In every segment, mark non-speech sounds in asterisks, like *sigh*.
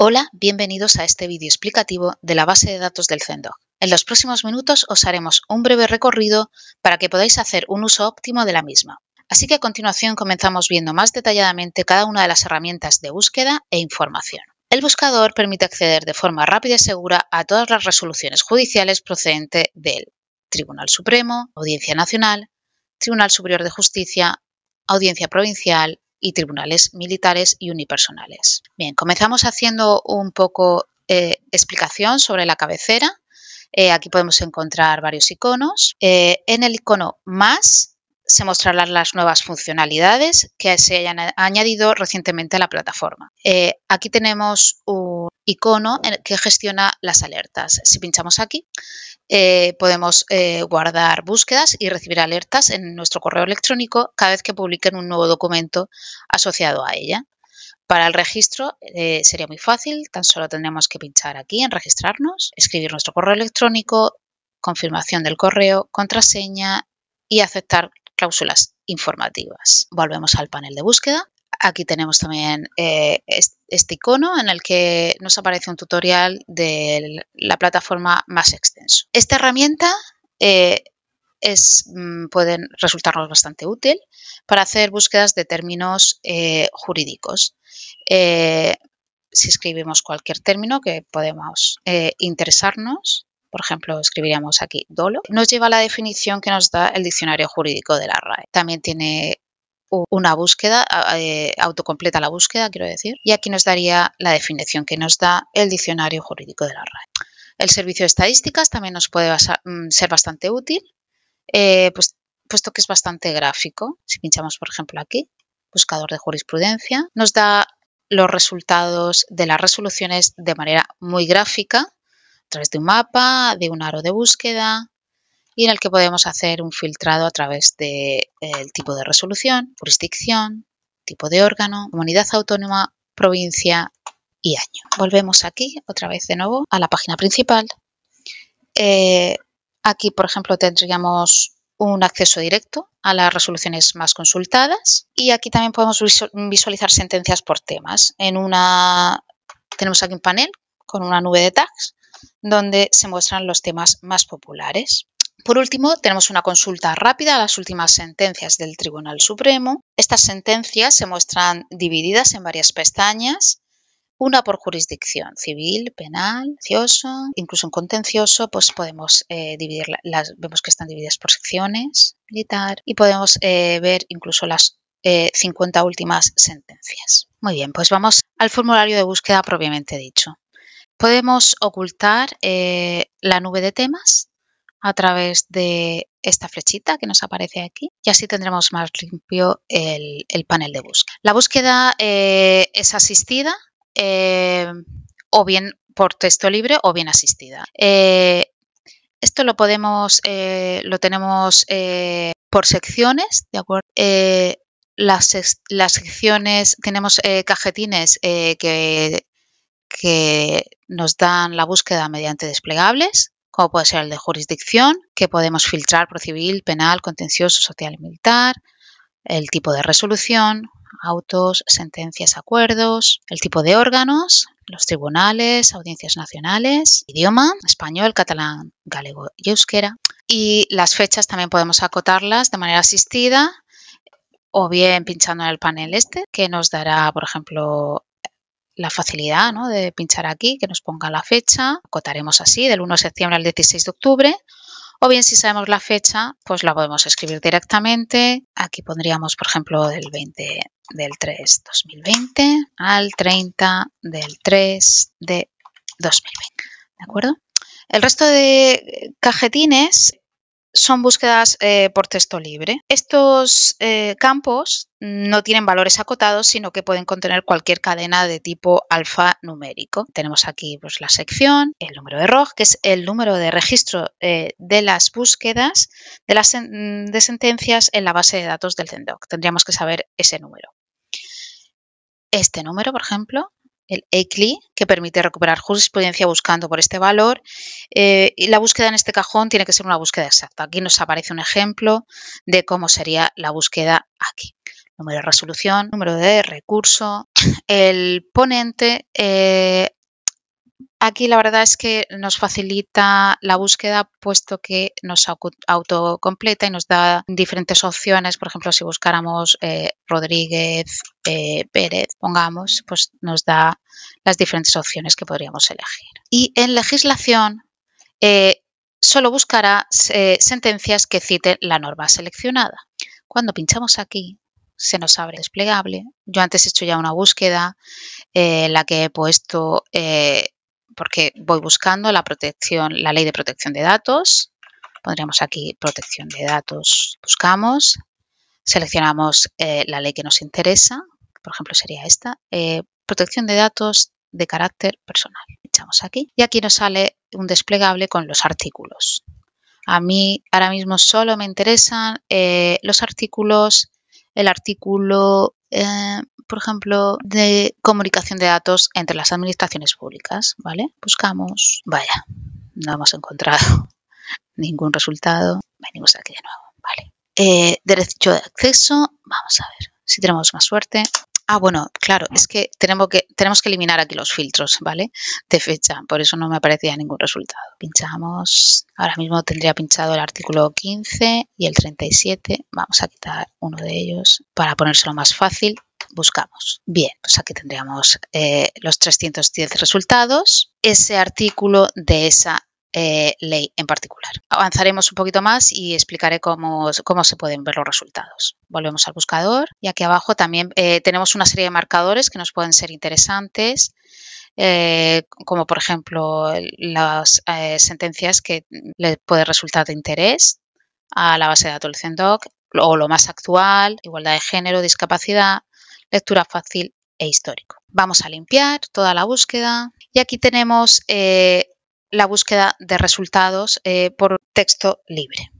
Hola, bienvenidos a este vídeo explicativo de la base de datos del CENDOC. En los próximos minutos os haremos un breve recorrido para que podáis hacer un uso óptimo de la misma. Así que a continuación comenzamos viendo más detalladamente cada una de las herramientas de búsqueda e información. El buscador permite acceder de forma rápida y segura a todas las resoluciones judiciales procedentes del Tribunal Supremo, Audiencia Nacional, Tribunal Superior de Justicia, Audiencia Provincial, y tribunales militares y unipersonales. Bien, comenzamos haciendo un poco eh, explicación sobre la cabecera. Eh, aquí podemos encontrar varios iconos. Eh, en el icono más se mostrarán las nuevas funcionalidades que se hayan añadido recientemente a la plataforma. aquí tenemos un icono que gestiona las alertas. Si pinchamos aquí, eh, podemos eh, guardar búsquedas y recibir alertas en nuestro correo electrónico cada vez que publiquen un nuevo documento asociado a ella. Para el registro eh, sería muy fácil, tan solo tendríamos que pinchar aquí en registrarnos, escribir nuestro correo electrónico, confirmación del correo, contraseña y aceptar cláusulas informativas. Volvemos al panel de búsqueda. Aquí tenemos también este icono en el que nos aparece un tutorial de la plataforma más extenso. Esta herramienta eh, mm, puede es, resultarnos bastante útil para hacer búsquedas de términos eh, jurídicos. Eh, si escribimos cualquier término que podemos interesarnos, por ejemplo, escribiríamos aquí dolo, nos lleva a la definición que nos da el diccionario jurídico de la RAE. También tiene una búsqueda, eh, autocompleta la búsqueda, quiero decir, y aquí nos daría la definición que nos da el diccionario jurídico de la RAE. El servicio de estadísticas también nos puede mm, ser bastante útil, eh, pues, puesto que es bastante gráfico. Si pinchamos, por ejemplo, aquí, buscador de jurisprudencia, nos da los resultados de las resoluciones de manera muy gráfica, a través de un mapa, de un aro de búsqueda, y en el que podemos hacer un filtrado a través del eh, tipo de resolución, jurisdicción, tipo de órgano, comunidad autónoma, provincia y año. Volvemos aquí otra vez de nuevo a la página principal. Eh, aquí, por ejemplo, tendríamos un acceso directo a las resoluciones más consultadas y aquí también podemos visualizar sentencias por temas. En una tenemos aquí un panel con una nube de tags donde se muestran los temas más populares. Por último, tenemos una consulta rápida a las últimas sentencias del Tribunal Supremo. Estas sentencias se muestran divididas en varias pestañas, una por jurisdicción, civil, penal, cioso, incluso en contencioso, pues podemos eh, dividirlas, vemos que están divididas por secciones, militar, y podemos eh, ver incluso las 50 eh, últimas sentencias. Muy bien, pues vamos al formulario de búsqueda propiamente dicho. Podemos ocultar la nube de temas a través de esta flechita que nos aparece aquí y así tendremos más limpio el, panel de búsqueda. La búsqueda eh, es asistida eh, o bien por texto libre o bien asistida. Eh, esto lo podemos, lo tenemos por secciones, ¿de acuerdo? Las, secciones, tenemos cajetines que, que nos dan la búsqueda mediante desplegables como puede ser el de jurisdicción, que podemos filtrar por civil, penal, contencioso, social y militar, el tipo de resolución, autos, sentencias, acuerdos, el tipo de órganos, los tribunales, audiencias nacionales, idioma, español, catalán, galego y euskera. Y las fechas también podemos acotarlas de manera asistida o bien pinchando en el panel este, que nos dará, por ejemplo, la facilidad ¿no? de pinchar aquí, que nos ponga la fecha, Cotaremos así del 1 de septiembre al 16 de octubre, o bien si sabemos la fecha, pues la podemos escribir directamente. Aquí pondríamos, por ejemplo, del 20 del 3 2020 al 30 del 3 de 2020. ¿De acuerdo? El resto de cajetines son búsquedas eh, por texto libre. Estos eh, campos no tienen valores acotados, sino que pueden contener cualquier cadena de tipo alfanumérico. Tenemos aquí pues, la sección, el número de ROG, que es el número de registro eh, de las búsquedas de las de sentencias en la base de datos del Zendoc. Tendríamos que saber ese número. Este número, por ejemplo, el ECLI, que permite recuperar jurisprudencia buscando por este valor. Eh, y la búsqueda en este cajón tiene que ser una búsqueda exacta. Aquí nos aparece un ejemplo de cómo sería la búsqueda aquí. Número de resolución, número de recurso. El ponente eh, Aquí la verdad es que nos facilita la búsqueda puesto que nos autocompleta y nos da diferentes opciones. Por ejemplo, si buscáramos eh, Rodríguez eh, Pérez, pongamos, pues nos da las diferentes opciones que podríamos elegir. Y en legislación eh, solo buscará sentencias que citen la norma seleccionada. Cuando pinchamos aquí, se nos abre desplegable. Yo antes he hecho ya una búsqueda en la que he puesto porque voy buscando la protección, la ley de protección de datos. Pondríamos aquí protección de datos, buscamos, seleccionamos eh, la ley que nos interesa, por ejemplo sería esta, eh, protección de datos de carácter personal. Echamos aquí y aquí nos sale un desplegable con los artículos. A mí ahora mismo solo me interesan eh, los artículos, el artículo eh, por ejemplo, de comunicación de datos entre las administraciones públicas, ¿vale? Buscamos, vaya, no hemos encontrado *laughs* ningún resultado. Venimos aquí de nuevo, ¿vale? Eh, derecho de acceso, vamos a ver si tenemos más suerte. Ah, bueno, claro, es que tenemos que, tenemos que eliminar aquí los filtros, ¿vale? De fecha, por eso no me aparecía ningún resultado. Pinchamos, ahora mismo tendría pinchado el artículo 15 y el 37. Vamos a quitar uno de ellos para ponérselo más fácil. Buscamos. Bien, pues aquí tendríamos eh, los 310 resultados. Ese artículo de esa eh, ley en particular. Avanzaremos un poquito más y explicaré cómo, se pueden ver los resultados. Volvemos al buscador y aquí abajo también eh, tenemos una serie de marcadores que nos pueden ser interesantes. Eh, como por ejemplo las sentencias que les puede resultar de interés a la base de datos del CENDOC o lo más actual, igualdad de género, discapacidad, lectura fácil e histórico. Vamos a limpiar toda la búsqueda y aquí tenemos la búsqueda de resultados eh, por texto libre.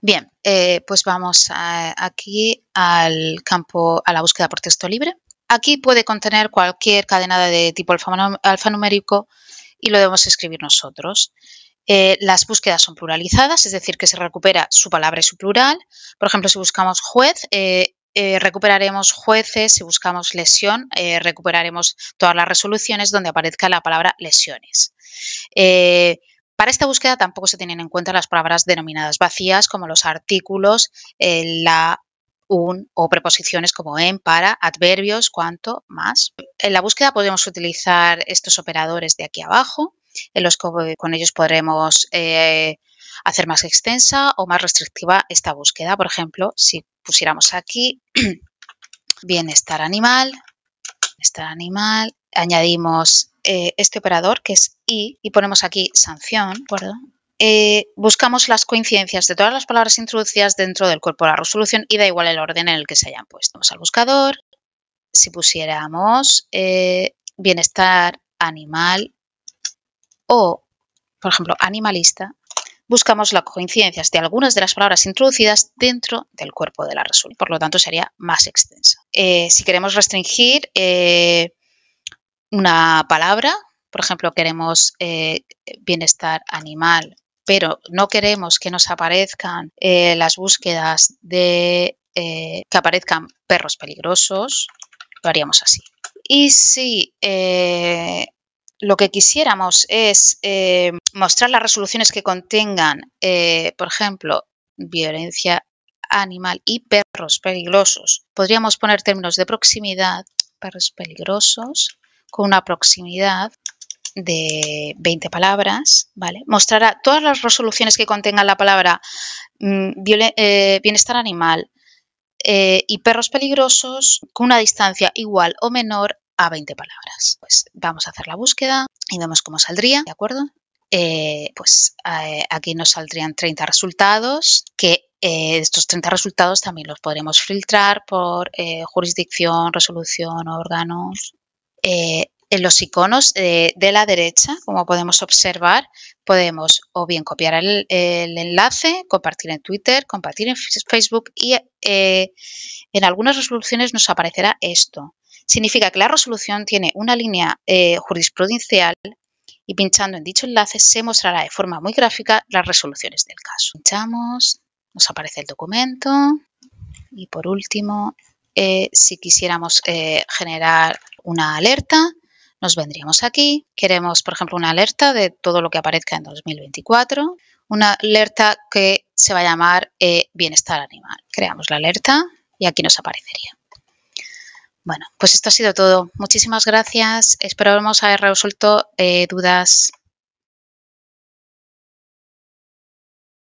Bien, eh, pues vamos eh, aquí al campo, a la búsqueda por texto libre. Aquí puede contener cualquier cadena de tipo alfanumérico y lo debemos escribir nosotros. las búsquedas son pluralizadas, es decir, que se recupera su palabra y su plural. Por ejemplo, si buscamos juez, eh, recuperaremos jueces, si buscamos lesión, eh, recuperaremos todas las resoluciones donde aparezca la palabra lesiones. Eh, para esta búsqueda tampoco se tienen en cuenta las palabras denominadas vacías como los artículos, la un o preposiciones como en, para, adverbios, cuanto, más. En la búsqueda podemos utilizar estos operadores de aquí abajo, en los con ellos podremos hacer más extensa o más restrictiva esta búsqueda. Por ejemplo, si pusiéramos aquí *clears throat* bienestar animal, animal, añadimos eh, este operador que es I y ponemos aquí sanción, eh, buscamos las coincidencias de todas las palabras introducidas dentro del cuerpo de la resolución y da igual el orden en el que se hayan puesto. Vamos al buscador, si pusiéramos eh, bienestar animal o, por ejemplo, animalista, buscamos las coincidencias de algunas de las palabras introducidas dentro del cuerpo de la resolución, Por lo tanto, sería más extensa. Eh, si queremos restringir eh, una palabra, por ejemplo, queremos eh, bienestar animal, pero no queremos que nos aparezcan las búsquedas de que aparezcan perros peligrosos, lo haríamos así. Y si lo que quisiéramos es eh, mostrar las resoluciones que contengan, eh, por ejemplo, violencia animal y perros peligrosos. Podríamos poner términos de proximidad, perros peligrosos, con una proximidad de 20 palabras, ¿vale? Mostrará todas las resoluciones que contengan la palabra mm, eh, bienestar animal y perros peligrosos con una distancia igual o menor a 20 palabras. Pues vamos a hacer la búsqueda y vemos cómo saldría, ¿de acuerdo? Eh, pues eh, aquí nos saldrían 30 resultados que eh, estos 30 resultados también los podremos filtrar por jurisdicción, resolución, órganos. en los iconos de la derecha, como podemos observar, podemos o bien copiar el enlace, compartir en Twitter, compartir en Facebook y en algunas resoluciones nos aparecerá esto significa que la resolución tiene una línea eh, jurisprudencial y pinchando en dicho enlace se mostrará de forma muy gráfica las resoluciones del caso. Pinchamos, nos aparece el documento y por último, eh, si quisiéramos eh, generar una alerta, nos vendríamos aquí. Queremos, por ejemplo, una alerta de todo lo que aparezca en 2024, una alerta que se va a llamar bienestar animal. Creamos la alerta y aquí nos aparecería. Bueno, pues esto ha sido todo. Muchísimas gracias. Esperamos haber resuelto eh, dudas